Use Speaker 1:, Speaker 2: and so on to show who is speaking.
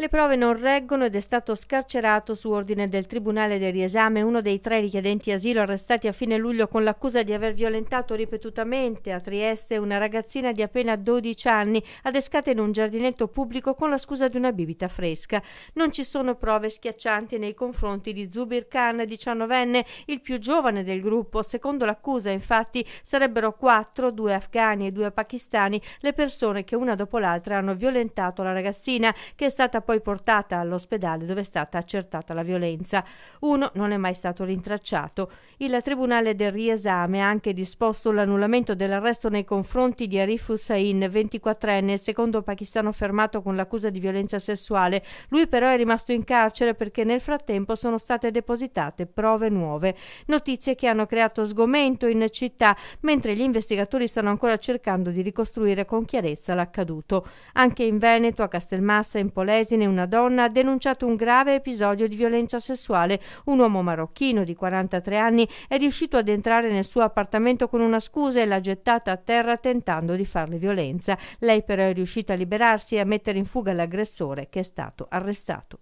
Speaker 1: Le prove non reggono ed è stato scarcerato su ordine del Tribunale del Riesame uno dei tre richiedenti asilo arrestati a fine luglio con l'accusa di aver violentato ripetutamente a Trieste una ragazzina di appena 12 anni adescata in un giardinetto pubblico con la scusa di una bibita fresca. Non ci sono prove schiaccianti nei confronti di Zubir Khan, 19enne, il più giovane del gruppo. Secondo l'accusa, infatti, sarebbero quattro, due afghani e due pakistani, le persone che una dopo l'altra hanno violentato la ragazzina, che è stata poi portata all'ospedale dove è stata accertata la violenza. Uno non è mai stato rintracciato. Il Tribunale del riesame ha anche disposto l'annullamento dell'arresto nei confronti di Arif Hussain, 24enne, il secondo pakistano fermato con l'accusa di violenza sessuale. Lui però è rimasto in carcere perché nel frattempo sono state depositate prove nuove. Notizie che hanno creato sgomento in città, mentre gli investigatori stanno ancora cercando di ricostruire con chiarezza l'accaduto. Anche in Veneto, a Castelmassa, in Polesi, Martine, una donna, ha denunciato un grave episodio di violenza sessuale. Un uomo marocchino di 43 anni è riuscito ad entrare nel suo appartamento con una scusa e l'ha gettata a terra tentando di farle violenza. Lei però è riuscita a liberarsi e a mettere in fuga l'aggressore che è stato arrestato.